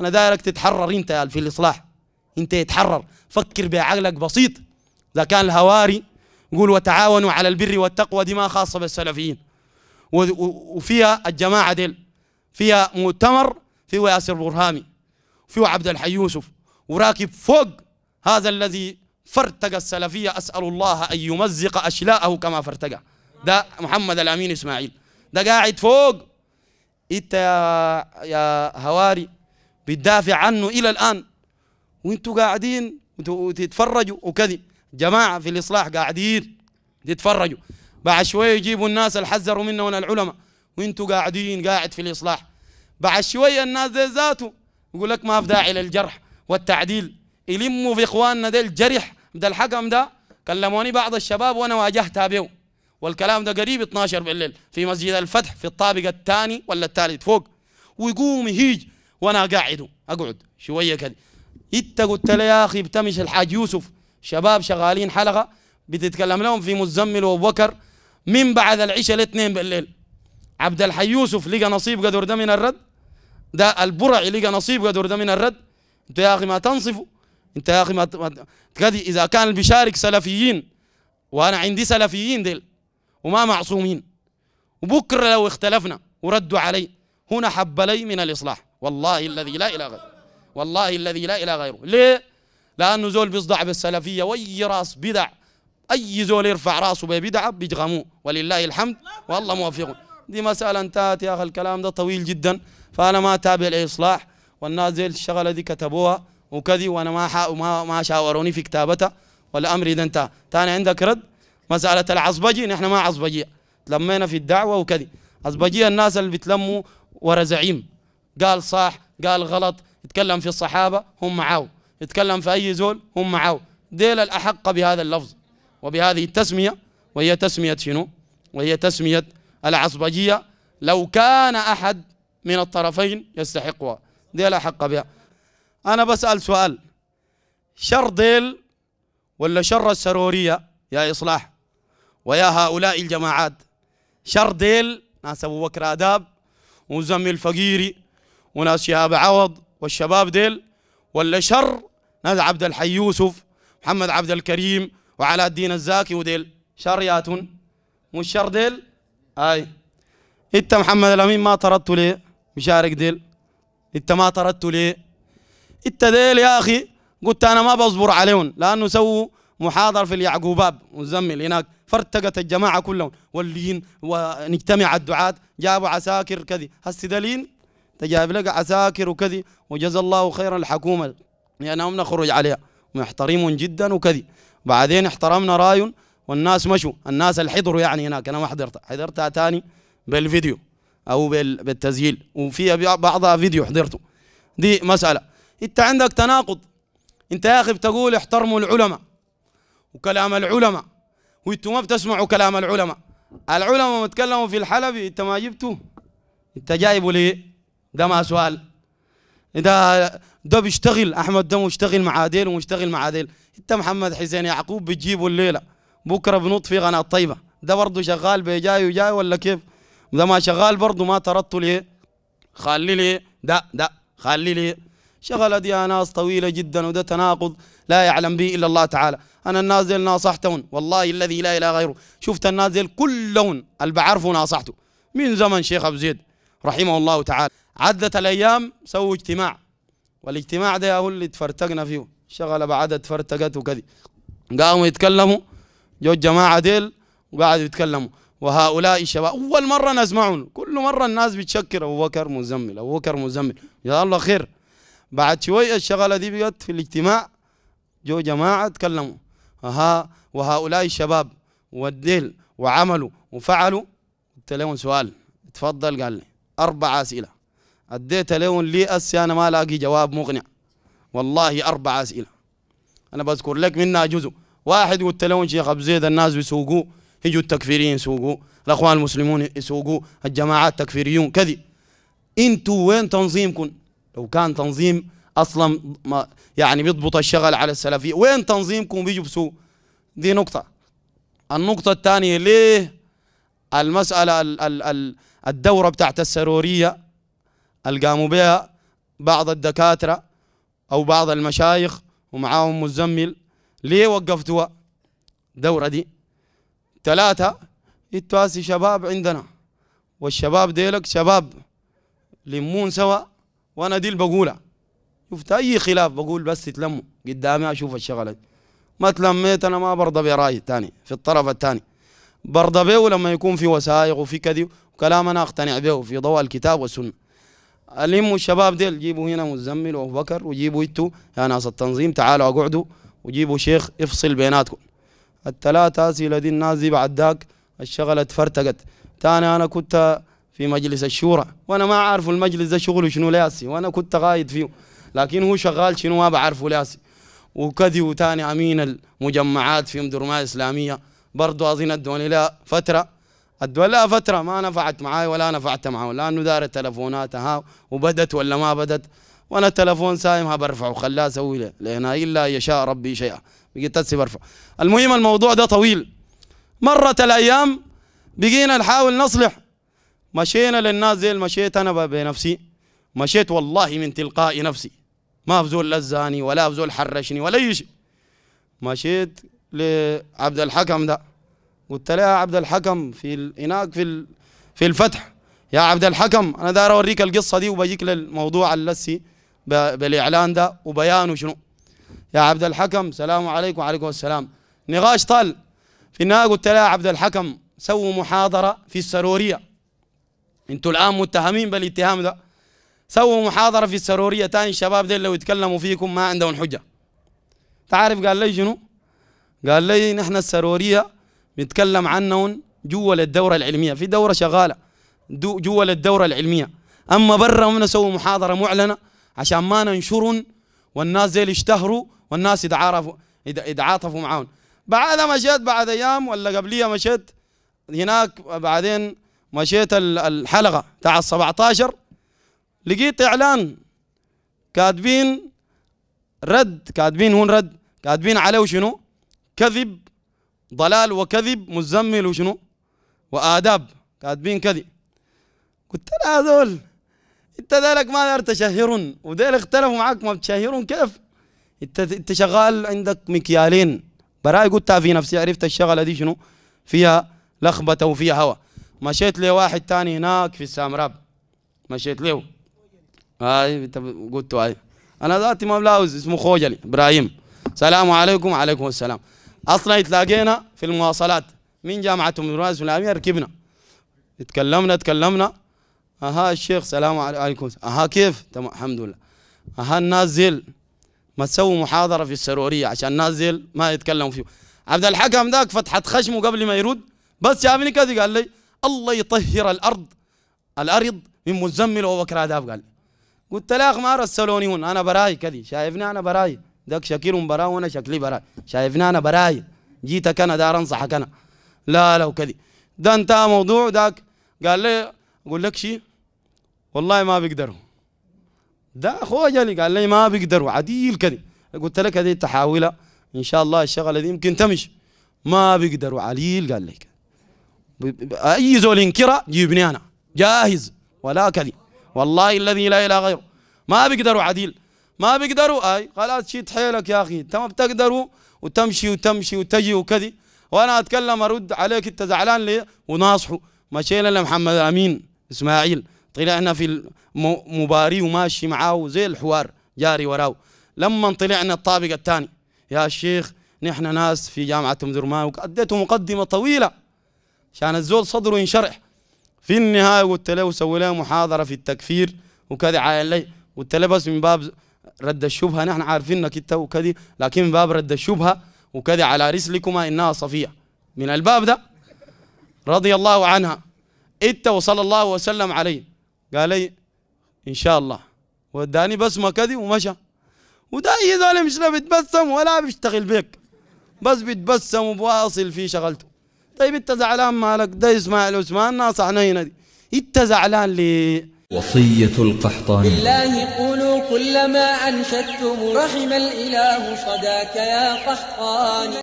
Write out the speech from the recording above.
انا دايرك تتحرر انت في الاصلاح انت يتحرر فكر بعقلك بسيط اذا كان الهواري يقول وتعاونوا على البر والتقوى دي ما خاصه بالسلفيين وفيها الجماعه ديل فيها مؤتمر فيه ياسر برهامي فيه عبد الحي يوسف وراكب فوق هذا الذي فرتق السلفيه اسال الله ان يمزق اشلاءه كما فرتقى ده محمد الامين اسماعيل ده قاعد فوق انت يا, يا هواري بتدافع عنه الى الان وانتوا قاعدين وتتفرجوا وكذي جماعه في الاصلاح قاعدين تتفرجوا بعد شويه يجيبوا الناس اللي حذروا منا من العلماء وانتوا قاعدين قاعد في الاصلاح بعد شويه الناس ذي ذاته يقول لك ما في داعي للجرح والتعديل يلموا في اخواننا ده الجرح ده الحكم ده كلموني بعض الشباب وانا واجهتها به والكلام ده قريب 12 بالليل في مسجد الفتح في الطابق الثاني ولا الثالث فوق ويقوم يهيج وانا قاعد اقعد شويه كده انت قلت لي يا اخي بتمشي الحاج يوسف شباب شغالين حلقه بتتكلم لهم في مزمل وبكر من بعد العشاء الاثنين بالليل عبد الحي يوسف لقى نصيب قدر ده من الرد ده البرعي لقى نصيب قدر ده من الرد انت يا اخي ما تنصفوا انت يا اخي ما كده اذا كان بيشارك سلفيين وانا عندي سلفيين ديل وما معصومين وبكره لو اختلفنا وردوا علي هنا حبلي من الاصلاح والله الذي لا إله غيره والله الذي لا إله غيره ليه؟ لأنه زول بيصدع بالسلفية وأي راس بدع أي زول يرفع راسه ببدعة بيجغموه ولله الحمد والله موفقه دي مسألة انتهت يا أخي الكلام ده طويل جدا فأنا ما تابع الإصلاح والناس زي الشغلة دي كتبوها وكذي وأنا ما ما ما شاوروني في كتابتها والأمر إذا انتهى تاني عندك رد مسألة العصبجي نحن ما عصبجية تلمينا في الدعوة وكذي عصبجية الناس اللي بتلموا ورا زعيم قال صح قال غلط يتكلم في الصحابة هم معه يتكلم في أي زول هم معه ديل الأحق بهذا اللفظ وبهذه التسمية وهي تسمية شنو وهي تسمية العصبجية لو كان أحد من الطرفين يستحقها ديل أحق بها أنا بسأل سؤال شر ديل ولا شر السرورية يا إصلاح ويا هؤلاء الجماعات شر ديل ناس أبو بكر آداب وزمي الفقيري وناس شهاب عوض والشباب ديل ولا شر ناس عبد الحي يوسف محمد عبد الكريم وعلاء الدين الزاكي وديل شرياتون مش شر ديل اي انت محمد الامين ما طردته ليه مشارك ديل انت ما طردته ليه انت ديل يا اخي قلت انا ما بصبر عليهم لانه سووا محاضر في اليعقوباب والزمل هناك فرتقت الجماعه كلهم واللين ونجتمع الدعاة جابوا عساكر كذي هسه دليل تجاب لك عساكر وكذي وجزا الله خيرا الحكومة لأنهم نخرج عليها محترمون جدا وكذي بعدين احترمنا راي والناس مشوا الناس اللي حضروا يعني هناك أنا ما حضرت حضرتها تاني بالفيديو أو بالتسجيل وفي بعضها فيديو حضرته دي مسألة أنت عندك تناقض أنت يا أخي بتقول احترموا العلماء وكلام العلماء وانتوا ما بتسمعوا كلام العلماء العلماء ما تكلموا في الحلبي انت ما جبته انت جايبه ليه ده ما سؤال ده ده بيشتغل احمد ده مشتغل مع ديل ومشتغل مع ديل انت محمد حسين يعقوب بتجيبه الليله بكره بنط في قناه طيبه ده برضه شغال بيجاي وجاي ولا كيف ده ما شغال برضه ما طردته ليه خلي لي ده ده خلي لي شغل دي ناس طويلة جدا وده تناقض لا يعلم به إلا الله تعالى أنا النازل ناصحتهم والله الذي لا إله غيره شفت النازل كلهم اللي بعرفه ناصحته من زمن شيخ أبو زيد رحمه الله تعالى عدت الايام سووا اجتماع والاجتماع ده هو اللي تفرتقنا فيه شغل بعد تفرتقت وكذا قاموا يتكلموا جو الجماعه ديل وقعدوا يتكلموا وهؤلاء الشباب اول مره نسمعهم كل مره الناس بتشكر ابو بكر مزمل ابو بكر مزمل يا الله خير بعد شويه الشغله دي بقت في الاجتماع جو جماعه تكلموا ها وهؤلاء الشباب والديل وعملوا وفعلوا قلت لهم سؤال اتفضل قال لي اربع اسئله اديت لهم لي اسئله انا ما لاقي جواب مقنع والله اربع اسئله انا بذكر لك منها جزء واحد قلت لهم شيخ ابو زيد الناس بيسوقوا يجوا التكفيريين يسوقوا الاخوان المسلمون يسوقوا الجماعات تكفيريون كذي انتوا وين تنظيمكم لو كان تنظيم اصلا ما يعني بيضبط الشغل على السلفيه وين تنظيمكم بيجوا بسوق دي نقطه النقطه الثانيه ليه المساله الدوره بتاعت السروريه القاموا بها بعض الدكاترة أو بعض المشايخ ومعاهم مزمل ليه وقفتوها دورة دي ثلاثة التواسي شباب عندنا والشباب ديلك شباب لمون سوا وانا دي اللي بقولها شفت اي خلاف بقول بس تلموا قدامي اشوف الشغله دي ما تلميت انا ما برضى برايي الثاني في الطرف الثاني برضى به لما يكون في وسائق وفي كذي وكلام انا اقتنع به في ضوء الكتاب والسنه الموا الشباب ديل جيبوا هنا مزمل وابو بكر وجيبوا انتوا يا ناس التنظيم تعالوا اقعدوا وجيبوا شيخ افصل بيناتكم الثلاثه اسئله دي الناس دي بعد ذاك الشغله اتفرتقت تاني انا كنت في مجلس الشورى وانا ما عارف المجلس ده شغله شنو لاسي وانا كنت قايد فيه لكن هو شغال شنو ما بعرفه لاسي وكدي وتاني امين المجمعات في مدرمه اسلاميه برضه اظن ادوني لها فتره اتولى فتره ما نفعت معاي ولا نفعت معه لانه دار ها وبدت ولا ما بدت وانا سايم ها برفعه خلاه اسوي لان الا يشاء ربي شيئا بقيت هسه برفع المهم الموضوع ده طويل مرت الايام بقينا نحاول نصلح مشينا للناس زي مشيت انا بنفسي مشيت والله من تلقاء نفسي ما بزول لزاني ولا بزول حرشني ولا اي شيء مشيت لعبد الحكم ده قلت لها يا عبد الحكم في هناك في في الفتح يا عبد الحكم انا داير اوريك القصه دي وبجيك للموضوع اللسي بالاعلان ده وبيانه شنو يا عبد الحكم سلام عليكم وعليكم السلام نقاش طال في النهايه قلت لها يا عبد الحكم سووا محاضره في السروريه انتوا الان متهمين بالاتهام ده سووا محاضره في السروريه تاني الشباب ده لو يتكلموا فيكم ما عندهم حجه تعرف قال لي شنو قال لي نحن السروريه بنتكلم عنهم جوا للدورة العلمية في دورة شغالة جوا للدورة العلمية أما برا هم نسوي محاضرة معلنة عشان ما ننشرهم والناس زي اللي اشتهروا والناس يتعارفوا يتعاطفوا معاهم بعدها مشيت بعد أيام ولا قبليها مشيت هناك بعدين مشيت الحلقة تاع ال 17 لقيت إعلان كاتبين رد كاتبين هون رد كاتبين عليه شنو كذب ضلال وكذب مزمل وشنو وآداب كاتبين كذي قلت لها هذول انت ذلك ما دار تشهرون وذيل اختلفوا معك ما بتشهرون كيف انت انت شغال عندك مكيالين براي قلتها في نفسي عرفت الشغله دي شنو فيها لخبطه وفيها هوا مشيت لي واحد تاني هناك في السامراب مشيت له هاي انت قلت هاي انا ذاتي ما بلاوز اسمه خوجلي ابراهيم السلام عليكم وعليكم السلام اصلا تلاقينا في المواصلات من جامعه ام الناس العالميه ركبنا اتكلمنا تكلمنا اها الشيخ سلام عليكم اها كيف تمام الحمد لله اها الناس زيل ما تسوي محاضره في السروريه عشان الناس زيل ما يتكلموا فيه عبد الحكم ذاك فتحت خشمه قبل ما يرد بس شافني كذا قال لي الله يطهر الارض الارض من مزمل وبكر عذاب قال قلت له ما رسلوني هون انا براي كذي شايفني انا براي داك شاكير براه وانا شكلي براه شايفنا انا براي جيتك انا دار انصحك انا لا لا وكذي ده انتهى موضوع ذاك قال لي اقول لك شيء والله ما بيقدروا ده اخوه جالي قال لي ما بيقدروا عديل كذي قلت لك هذه تحاولها ان شاء الله الشغله دي يمكن تمشي ما بيقدروا عليل قال لك اي زول ينكره جيبني انا جاهز ولا كذي والله الذي لا اله غيره ما بيقدروا عديل ما بيقدروا اي خلاص شيت حيلك يا اخي انت ما بتقدروا وتمشي وتمشي وتجي وكذي وانا اتكلم ارد عليك انت زعلان ليه وناصحه مشينا لمحمد امين اسماعيل طلعنا في المباري وماشي معاه وزي الحوار جاري وراه لما طلعنا الطابق الثاني يا شيخ نحن ناس في جامعة ام درمان وأديته مقدمة طويلة عشان الزول صدره ينشرح في النهاية قلت له سوي له محاضرة في التكفير وكذا عاين لي قلت له بس من باب رد الشبهة نحن عارفين انك انت وكذي لكن باب رد الشبهة وكذا على رسلكما انها صفية من الباب ده رضي الله عنها انت وصلى الله وسلم عليه قال لي ان شاء الله وداني بسمة كذي ومشى وده اي ظالم مش لا بيتبسم ولا بيشتغل بيك بس بيتبسم وبواصل في شغلته طيب انت زعلان مالك ده اسماعيل عثمان ناصح هنا دي انت زعلان ليه وصية القحطاني لله قولوا كلما أنشدتم رحم الإله صداك يا قحطاني